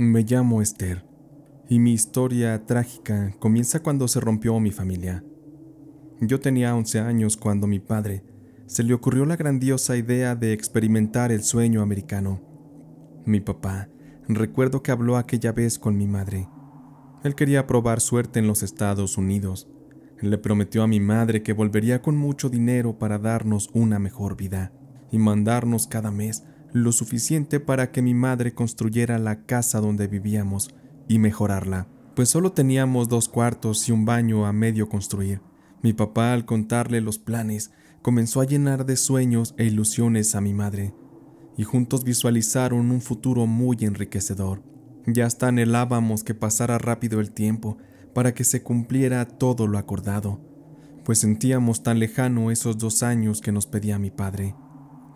Me llamo Esther, y mi historia trágica comienza cuando se rompió mi familia. Yo tenía 11 años cuando mi padre se le ocurrió la grandiosa idea de experimentar el sueño americano. Mi papá, recuerdo que habló aquella vez con mi madre. Él quería probar suerte en los Estados Unidos. Le prometió a mi madre que volvería con mucho dinero para darnos una mejor vida y mandarnos cada mes lo suficiente para que mi madre construyera la casa donde vivíamos y mejorarla, pues solo teníamos dos cuartos y un baño a medio construir. Mi papá, al contarle los planes, comenzó a llenar de sueños e ilusiones a mi madre, y juntos visualizaron un futuro muy enriquecedor. Ya hasta anhelábamos que pasara rápido el tiempo para que se cumpliera todo lo acordado, pues sentíamos tan lejano esos dos años que nos pedía mi padre.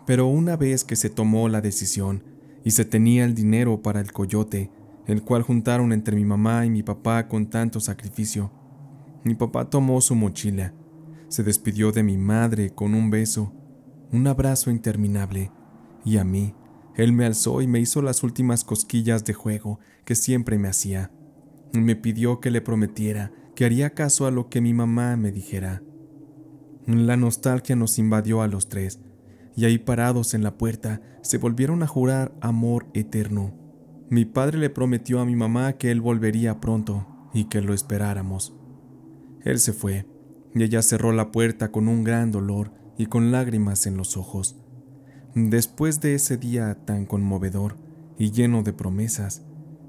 Pero una vez que se tomó la decisión y se tenía el dinero para el coyote, el cual juntaron entre mi mamá y mi papá con tanto sacrificio, mi papá tomó su mochila, se despidió de mi madre con un beso, un abrazo interminable, y a mí, él me alzó y me hizo las últimas cosquillas de juego que siempre me hacía. Me pidió que le prometiera que haría caso a lo que mi mamá me dijera. La nostalgia nos invadió a los tres y ahí parados en la puerta se volvieron a jurar amor eterno. Mi padre le prometió a mi mamá que él volvería pronto y que lo esperáramos. Él se fue, y ella cerró la puerta con un gran dolor y con lágrimas en los ojos. Después de ese día tan conmovedor y lleno de promesas,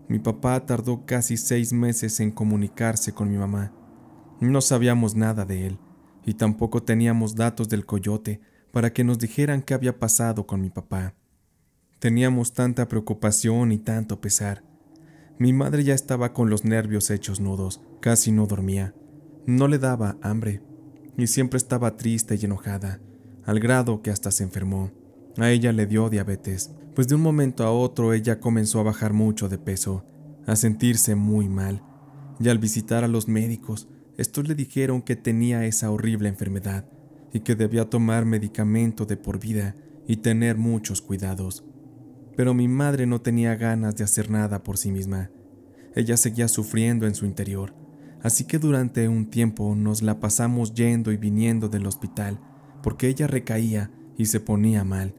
mi papá tardó casi seis meses en comunicarse con mi mamá. No sabíamos nada de él, y tampoco teníamos datos del coyote, para que nos dijeran qué había pasado con mi papá. Teníamos tanta preocupación y tanto pesar. Mi madre ya estaba con los nervios hechos nudos, casi no dormía. No le daba hambre y siempre estaba triste y enojada, al grado que hasta se enfermó. A ella le dio diabetes, pues de un momento a otro ella comenzó a bajar mucho de peso, a sentirse muy mal, y al visitar a los médicos, estos le dijeron que tenía esa horrible enfermedad, y que debía tomar medicamento de por vida y tener muchos cuidados. Pero mi madre no tenía ganas de hacer nada por sí misma. Ella seguía sufriendo en su interior, así que durante un tiempo nos la pasamos yendo y viniendo del hospital, porque ella recaía y se ponía mal.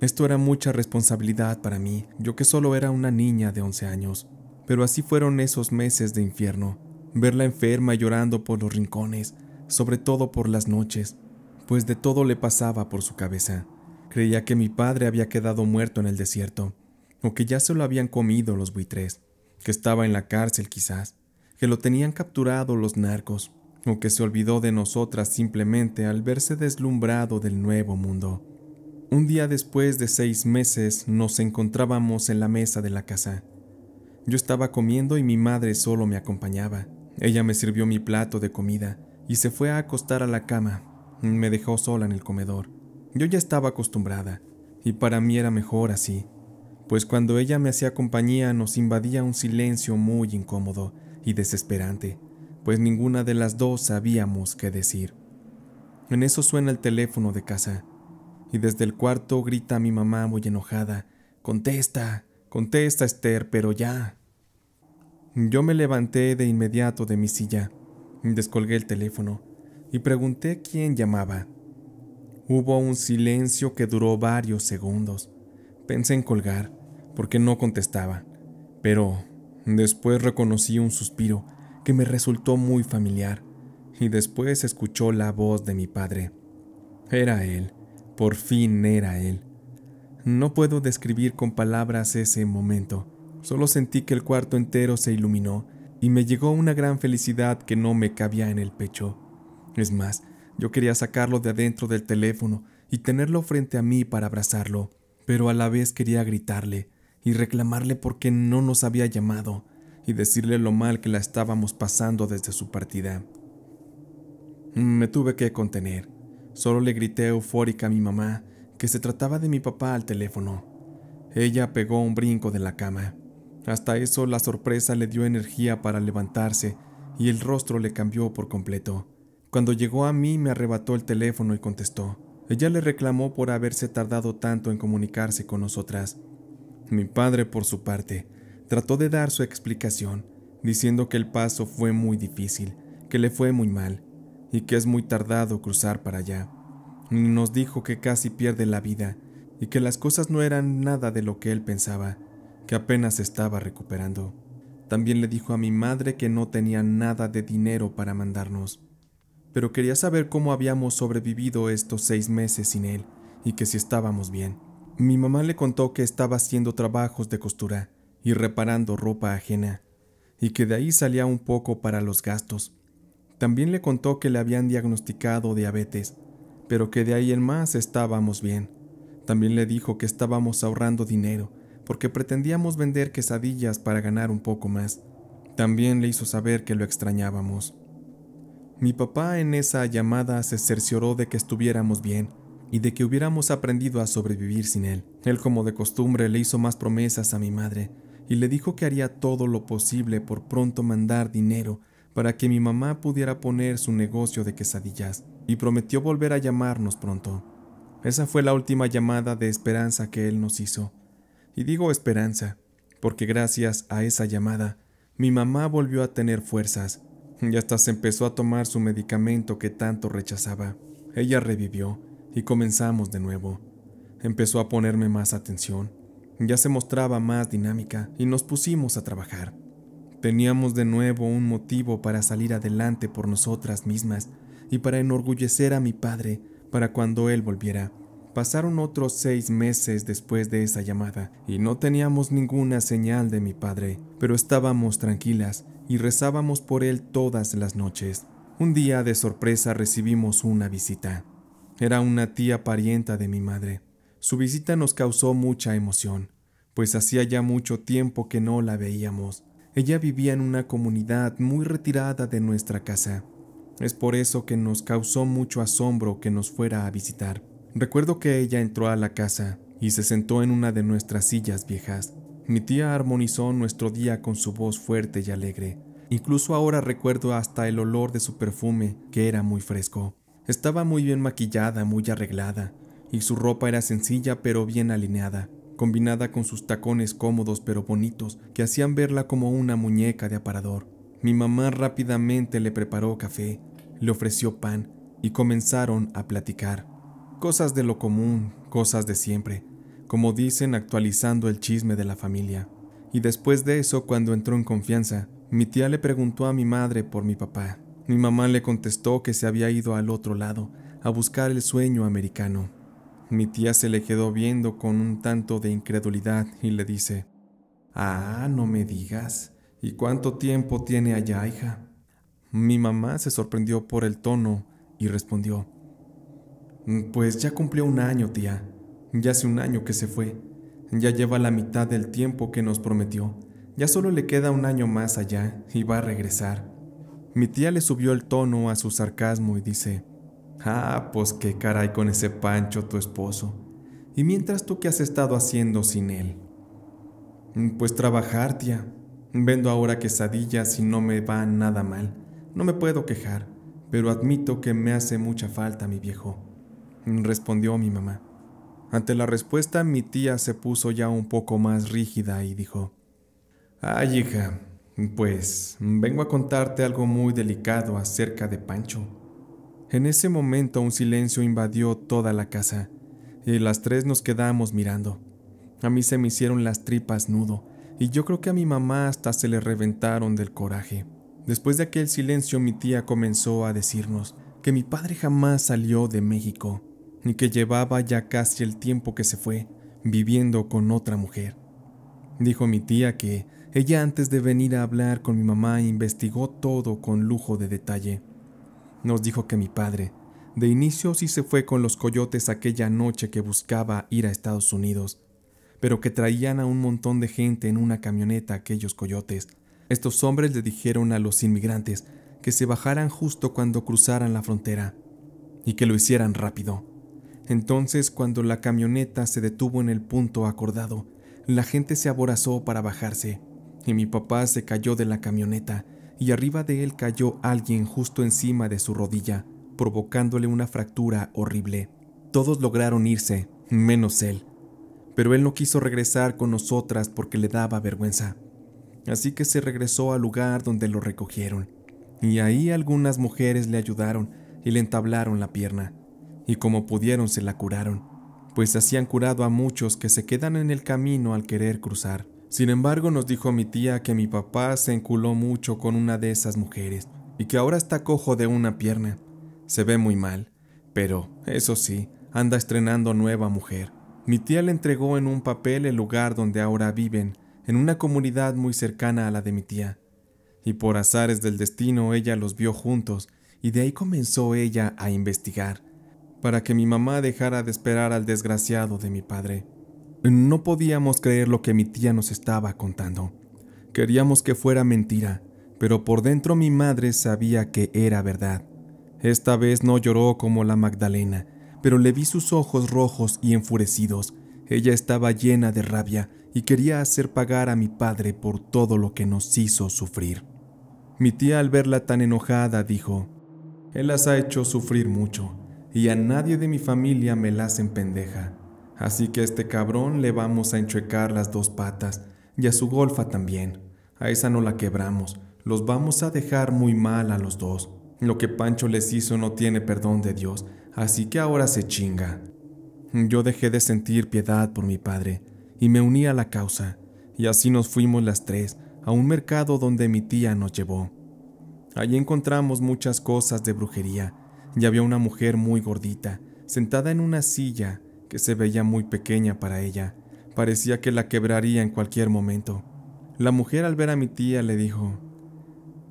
Esto era mucha responsabilidad para mí, yo que solo era una niña de 11 años. Pero así fueron esos meses de infierno, verla enferma llorando por los rincones, sobre todo por las noches, pues de todo le pasaba por su cabeza. Creía que mi padre había quedado muerto en el desierto, o que ya se lo habían comido los buitres, que estaba en la cárcel quizás, que lo tenían capturado los narcos, o que se olvidó de nosotras simplemente al verse deslumbrado del nuevo mundo. Un día después de seis meses nos encontrábamos en la mesa de la casa. Yo estaba comiendo y mi madre solo me acompañaba. Ella me sirvió mi plato de comida y se fue a acostar a la cama me dejó sola en el comedor. Yo ya estaba acostumbrada, y para mí era mejor así, pues cuando ella me hacía compañía nos invadía un silencio muy incómodo y desesperante, pues ninguna de las dos sabíamos qué decir. En eso suena el teléfono de casa, y desde el cuarto grita mi mamá muy enojada, Contesta, contesta Esther, pero ya. Yo me levanté de inmediato de mi silla, descolgué el teléfono y pregunté quién llamaba. Hubo un silencio que duró varios segundos. Pensé en colgar, porque no contestaba, pero después reconocí un suspiro que me resultó muy familiar, y después escuchó la voz de mi padre. Era él, por fin era él. No puedo describir con palabras ese momento, solo sentí que el cuarto entero se iluminó y me llegó una gran felicidad que no me cabía en el pecho. Es más, yo quería sacarlo de adentro del teléfono y tenerlo frente a mí para abrazarlo, pero a la vez quería gritarle y reclamarle porque no nos había llamado y decirle lo mal que la estábamos pasando desde su partida. Me tuve que contener. Solo le grité eufórica a mi mamá que se trataba de mi papá al teléfono. Ella pegó un brinco de la cama. Hasta eso la sorpresa le dio energía para levantarse y el rostro le cambió por completo. Cuando llegó a mí me arrebató el teléfono y contestó. Ella le reclamó por haberse tardado tanto en comunicarse con nosotras. Mi padre, por su parte, trató de dar su explicación, diciendo que el paso fue muy difícil, que le fue muy mal, y que es muy tardado cruzar para allá. Nos dijo que casi pierde la vida, y que las cosas no eran nada de lo que él pensaba, que apenas estaba recuperando. También le dijo a mi madre que no tenía nada de dinero para mandarnos pero quería saber cómo habíamos sobrevivido estos seis meses sin él y que si estábamos bien. Mi mamá le contó que estaba haciendo trabajos de costura y reparando ropa ajena, y que de ahí salía un poco para los gastos. También le contó que le habían diagnosticado diabetes, pero que de ahí en más estábamos bien. También le dijo que estábamos ahorrando dinero, porque pretendíamos vender quesadillas para ganar un poco más. También le hizo saber que lo extrañábamos. Mi papá en esa llamada se cercioró de que estuviéramos bien y de que hubiéramos aprendido a sobrevivir sin él. Él como de costumbre le hizo más promesas a mi madre y le dijo que haría todo lo posible por pronto mandar dinero para que mi mamá pudiera poner su negocio de quesadillas y prometió volver a llamarnos pronto. Esa fue la última llamada de esperanza que él nos hizo. Y digo esperanza, porque gracias a esa llamada, mi mamá volvió a tener fuerzas y hasta se empezó a tomar su medicamento que tanto rechazaba. Ella revivió y comenzamos de nuevo. Empezó a ponerme más atención, ya se mostraba más dinámica y nos pusimos a trabajar. Teníamos de nuevo un motivo para salir adelante por nosotras mismas y para enorgullecer a mi padre para cuando él volviera. Pasaron otros seis meses después de esa llamada y no teníamos ninguna señal de mi padre, pero estábamos tranquilas y rezábamos por él todas las noches. Un día de sorpresa recibimos una visita. Era una tía parienta de mi madre. Su visita nos causó mucha emoción, pues hacía ya mucho tiempo que no la veíamos. Ella vivía en una comunidad muy retirada de nuestra casa. Es por eso que nos causó mucho asombro que nos fuera a visitar. Recuerdo que ella entró a la casa y se sentó en una de nuestras sillas viejas. Mi tía armonizó nuestro día con su voz fuerte y alegre. Incluso ahora recuerdo hasta el olor de su perfume, que era muy fresco. Estaba muy bien maquillada, muy arreglada, y su ropa era sencilla pero bien alineada, combinada con sus tacones cómodos pero bonitos, que hacían verla como una muñeca de aparador. Mi mamá rápidamente le preparó café, le ofreció pan, y comenzaron a platicar. Cosas de lo común, cosas de siempre, como dicen actualizando el chisme de la familia. Y después de eso, cuando entró en confianza, mi tía le preguntó a mi madre por mi papá. Mi mamá le contestó que se había ido al otro lado, a buscar el sueño americano. Mi tía se le quedó viendo con un tanto de incredulidad y le dice, Ah, no me digas. ¿Y cuánto tiempo tiene allá, hija? Mi mamá se sorprendió por el tono y respondió, mm, Pues ya cumplió un año, tía. Ya hace un año que se fue. Ya lleva la mitad del tiempo que nos prometió. Ya solo le queda un año más allá y va a regresar. Mi tía le subió el tono a su sarcasmo y dice, Ah, pues qué caray con ese Pancho tu esposo. ¿Y mientras tú qué has estado haciendo sin él? Mm, pues trabajar, tía. Vendo ahora quesadillas y no me va nada mal. No me puedo quejar, pero admito que me hace mucha falta mi viejo, respondió mi mamá. Ante la respuesta mi tía se puso ya un poco más rígida y dijo, Ay hija, pues vengo a contarte algo muy delicado acerca de Pancho. En ese momento un silencio invadió toda la casa y las tres nos quedamos mirando. A mí se me hicieron las tripas nudo y yo creo que a mi mamá hasta se le reventaron del coraje. Después de aquel silencio mi tía comenzó a decirnos que mi padre jamás salió de México y que llevaba ya casi el tiempo que se fue viviendo con otra mujer. Dijo mi tía que ella antes de venir a hablar con mi mamá investigó todo con lujo de detalle. Nos dijo que mi padre, de inicio sí se fue con los coyotes aquella noche que buscaba ir a Estados Unidos, pero que traían a un montón de gente en una camioneta aquellos coyotes. Estos hombres le dijeron a los inmigrantes que se bajaran justo cuando cruzaran la frontera y que lo hicieran rápido entonces, cuando la camioneta se detuvo en el punto acordado, la gente se aborazó para bajarse, y mi papá se cayó de la camioneta, y arriba de él cayó alguien justo encima de su rodilla, provocándole una fractura horrible. Todos lograron irse, menos él, pero él no quiso regresar con nosotras porque le daba vergüenza. Así que se regresó al lugar donde lo recogieron, y ahí algunas mujeres le ayudaron y le entablaron la pierna y como pudieron se la curaron, pues así han curado a muchos que se quedan en el camino al querer cruzar. Sin embargo, nos dijo mi tía que mi papá se enculó mucho con una de esas mujeres y que ahora está cojo de una pierna. Se ve muy mal, pero, eso sí, anda estrenando nueva mujer. Mi tía le entregó en un papel el lugar donde ahora viven, en una comunidad muy cercana a la de mi tía. Y por azares del destino ella los vio juntos, y de ahí comenzó ella a investigar para que mi mamá dejara de esperar al desgraciado de mi padre. No podíamos creer lo que mi tía nos estaba contando. Queríamos que fuera mentira, pero por dentro mi madre sabía que era verdad. Esta vez no lloró como la Magdalena, pero le vi sus ojos rojos y enfurecidos. Ella estaba llena de rabia y quería hacer pagar a mi padre por todo lo que nos hizo sufrir. Mi tía al verla tan enojada dijo, Él las ha hecho sufrir mucho y a nadie de mi familia me la hacen pendeja. Así que a este cabrón le vamos a enchuecar las dos patas y a su golfa también. A esa no la quebramos, los vamos a dejar muy mal a los dos. Lo que Pancho les hizo no tiene perdón de Dios, así que ahora se chinga. Yo dejé de sentir piedad por mi padre y me uní a la causa, y así nos fuimos las tres a un mercado donde mi tía nos llevó. Allí encontramos muchas cosas de brujería, y había una mujer muy gordita, sentada en una silla que se veía muy pequeña para ella. Parecía que la quebraría en cualquier momento. La mujer al ver a mi tía le dijo,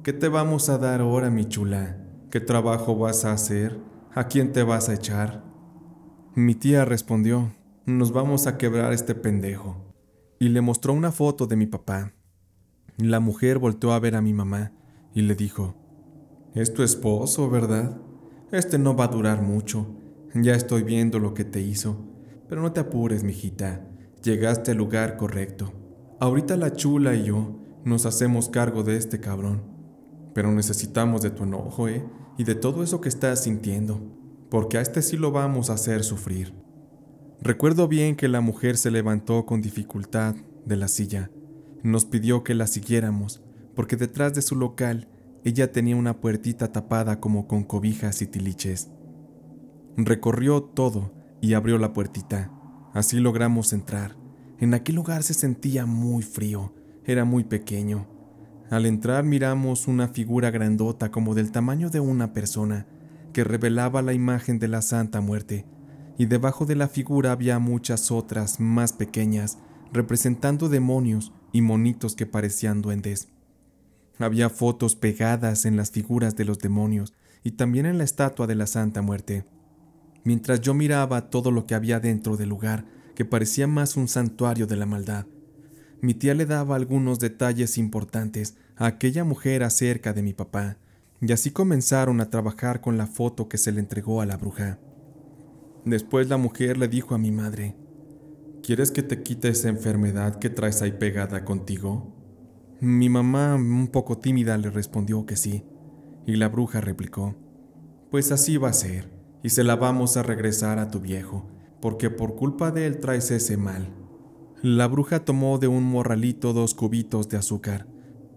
¿Qué te vamos a dar ahora, mi chula? ¿Qué trabajo vas a hacer? ¿A quién te vas a echar? Mi tía respondió, nos vamos a quebrar este pendejo. Y le mostró una foto de mi papá. La mujer volteó a ver a mi mamá y le dijo, es tu esposo, ¿verdad? Este no va a durar mucho. Ya estoy viendo lo que te hizo. Pero no te apures, mijita. Llegaste al lugar correcto. Ahorita la chula y yo nos hacemos cargo de este cabrón. Pero necesitamos de tu enojo, ¿eh? Y de todo eso que estás sintiendo. Porque a este sí lo vamos a hacer sufrir. Recuerdo bien que la mujer se levantó con dificultad de la silla. Nos pidió que la siguiéramos, porque detrás de su local ella tenía una puertita tapada como con cobijas y tiliches. Recorrió todo y abrió la puertita. Así logramos entrar. En aquel lugar se sentía muy frío, era muy pequeño. Al entrar miramos una figura grandota como del tamaño de una persona, que revelaba la imagen de la Santa Muerte, y debajo de la figura había muchas otras más pequeñas, representando demonios y monitos que parecían duendes. Había fotos pegadas en las figuras de los demonios y también en la estatua de la Santa Muerte. Mientras yo miraba todo lo que había dentro del lugar, que parecía más un santuario de la maldad, mi tía le daba algunos detalles importantes a aquella mujer acerca de mi papá, y así comenzaron a trabajar con la foto que se le entregó a la bruja. Después la mujer le dijo a mi madre, ¿Quieres que te quite esa enfermedad que traes ahí pegada contigo? Mi mamá, un poco tímida, le respondió que sí, y la bruja replicó, Pues así va a ser, y se la vamos a regresar a tu viejo, porque por culpa de él traes ese mal. La bruja tomó de un morralito dos cubitos de azúcar,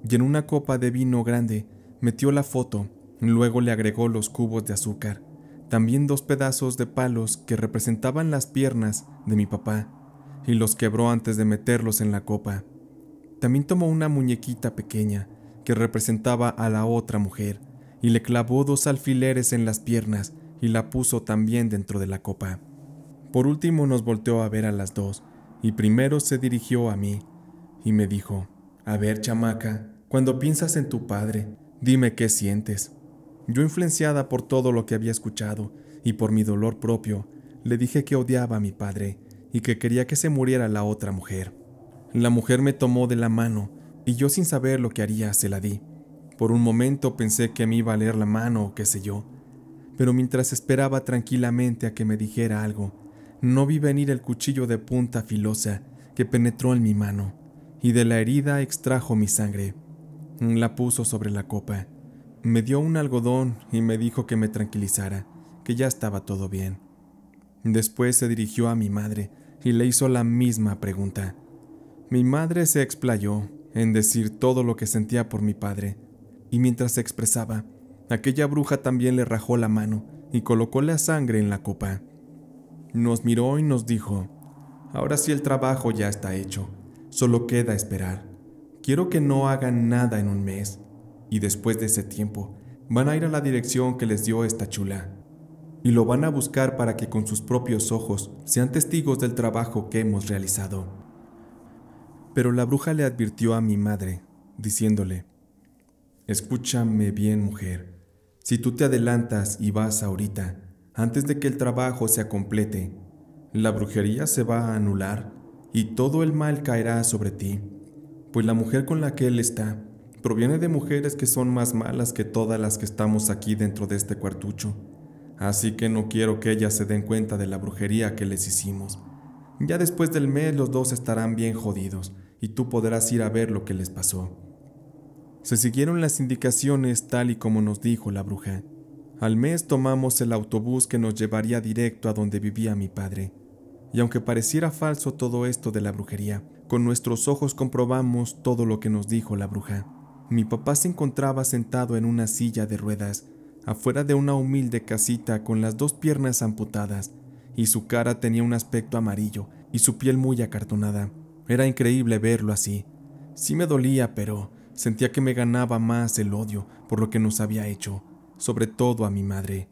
y en una copa de vino grande metió la foto, luego le agregó los cubos de azúcar, también dos pedazos de palos que representaban las piernas de mi papá, y los quebró antes de meterlos en la copa. También tomó una muñequita pequeña, que representaba a la otra mujer, y le clavó dos alfileres en las piernas y la puso también dentro de la copa. Por último nos volteó a ver a las dos, y primero se dirigió a mí, y me dijo, A ver, chamaca, cuando piensas en tu padre, dime qué sientes. Yo, influenciada por todo lo que había escuchado y por mi dolor propio, le dije que odiaba a mi padre y que quería que se muriera la otra mujer. La mujer me tomó de la mano y yo sin saber lo que haría se la di. Por un momento pensé que me iba a leer la mano o qué sé yo, pero mientras esperaba tranquilamente a que me dijera algo, no vi venir el cuchillo de punta filosa que penetró en mi mano y de la herida extrajo mi sangre. La puso sobre la copa, me dio un algodón y me dijo que me tranquilizara, que ya estaba todo bien. Después se dirigió a mi madre y le hizo la misma pregunta. Mi madre se explayó en decir todo lo que sentía por mi padre, y mientras se expresaba, aquella bruja también le rajó la mano y colocó la sangre en la copa. Nos miró y nos dijo, ahora sí el trabajo ya está hecho, solo queda esperar. Quiero que no hagan nada en un mes, y después de ese tiempo, van a ir a la dirección que les dio esta chula, y lo van a buscar para que con sus propios ojos sean testigos del trabajo que hemos realizado. Pero la bruja le advirtió a mi madre, diciéndole, Escúchame bien, mujer, si tú te adelantas y vas ahorita, antes de que el trabajo se complete, la brujería se va a anular y todo el mal caerá sobre ti, pues la mujer con la que él está proviene de mujeres que son más malas que todas las que estamos aquí dentro de este cuartucho, así que no quiero que ellas se den cuenta de la brujería que les hicimos. Ya después del mes los dos estarán bien jodidos y tú podrás ir a ver lo que les pasó. Se siguieron las indicaciones tal y como nos dijo la bruja. Al mes tomamos el autobús que nos llevaría directo a donde vivía mi padre. Y aunque pareciera falso todo esto de la brujería, con nuestros ojos comprobamos todo lo que nos dijo la bruja. Mi papá se encontraba sentado en una silla de ruedas, afuera de una humilde casita con las dos piernas amputadas, y su cara tenía un aspecto amarillo y su piel muy acartonada. Era increíble verlo así. Sí me dolía, pero sentía que me ganaba más el odio por lo que nos había hecho, sobre todo a mi madre.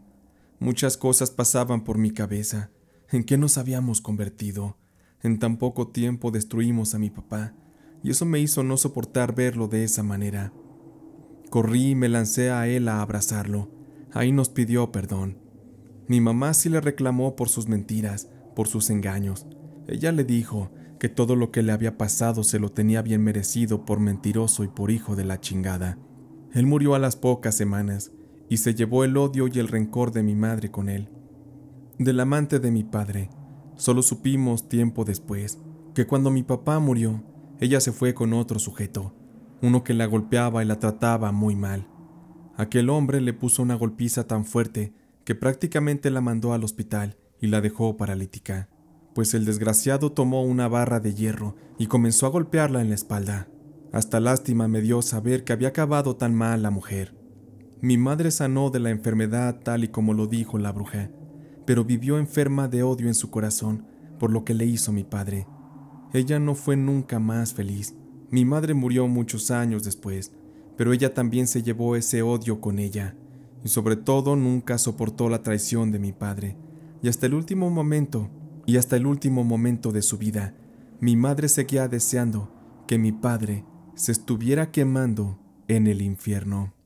Muchas cosas pasaban por mi cabeza. ¿En qué nos habíamos convertido? En tan poco tiempo destruimos a mi papá, y eso me hizo no soportar verlo de esa manera. Corrí y me lancé a él a abrazarlo. Ahí nos pidió perdón. Mi mamá sí le reclamó por sus mentiras, por sus engaños. Ella le dijo que todo lo que le había pasado se lo tenía bien merecido por mentiroso y por hijo de la chingada. Él murió a las pocas semanas y se llevó el odio y el rencor de mi madre con él. Del amante de mi padre, solo supimos tiempo después que cuando mi papá murió, ella se fue con otro sujeto, uno que la golpeaba y la trataba muy mal. Aquel hombre le puso una golpiza tan fuerte que prácticamente la mandó al hospital y la dejó paralítica, pues el desgraciado tomó una barra de hierro y comenzó a golpearla en la espalda. Hasta lástima me dio saber que había acabado tan mal la mujer. Mi madre sanó de la enfermedad tal y como lo dijo la bruja, pero vivió enferma de odio en su corazón por lo que le hizo mi padre. Ella no fue nunca más feliz. Mi madre murió muchos años después, pero ella también se llevó ese odio con ella y sobre todo nunca soportó la traición de mi padre. Y hasta el último momento, y hasta el último momento de su vida, mi madre seguía deseando que mi padre se estuviera quemando en el infierno.